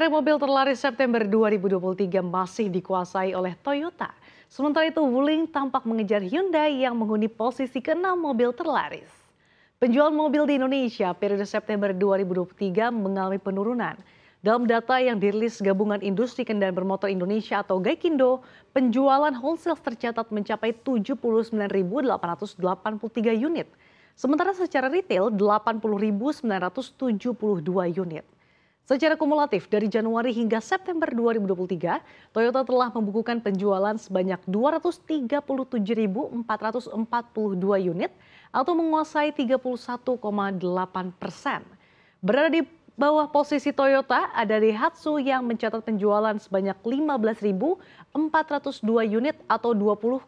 Merek mobil terlaris September 2023 masih dikuasai oleh Toyota. Sementara itu Wuling tampak mengejar Hyundai yang menghuni posisi keenam mobil terlaris. Penjualan mobil di Indonesia periode September 2023 mengalami penurunan. Dalam data yang dirilis Gabungan Industri Kendaraan Bermotor Indonesia atau Gaikindo, penjualan wholesale tercatat mencapai 79.883 unit. Sementara secara retail 80.972 unit. Secara kumulatif, dari Januari hingga September 2023, Toyota telah membukukan penjualan sebanyak 237.442 unit atau menguasai 31,8 persen. Berada di bawah posisi Toyota ada Daihatsu yang mencatat penjualan sebanyak 15.402 unit atau 20,1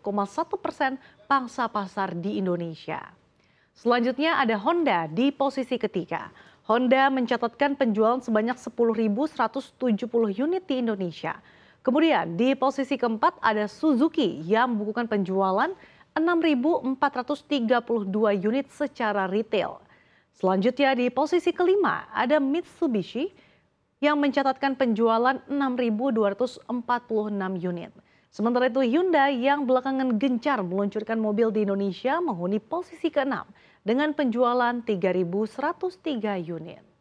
persen pangsa pasar di Indonesia. Selanjutnya ada Honda di posisi ketiga. Honda mencatatkan penjualan sebanyak 10.170 unit di Indonesia. Kemudian di posisi keempat ada Suzuki yang membukukan penjualan 6.432 unit secara retail. Selanjutnya di posisi kelima ada Mitsubishi yang mencatatkan penjualan 6.246 unit. Sementara itu Hyundai yang belakangan gencar meluncurkan mobil di Indonesia menghuni posisi ke-6 dengan penjualan 3.103 unit.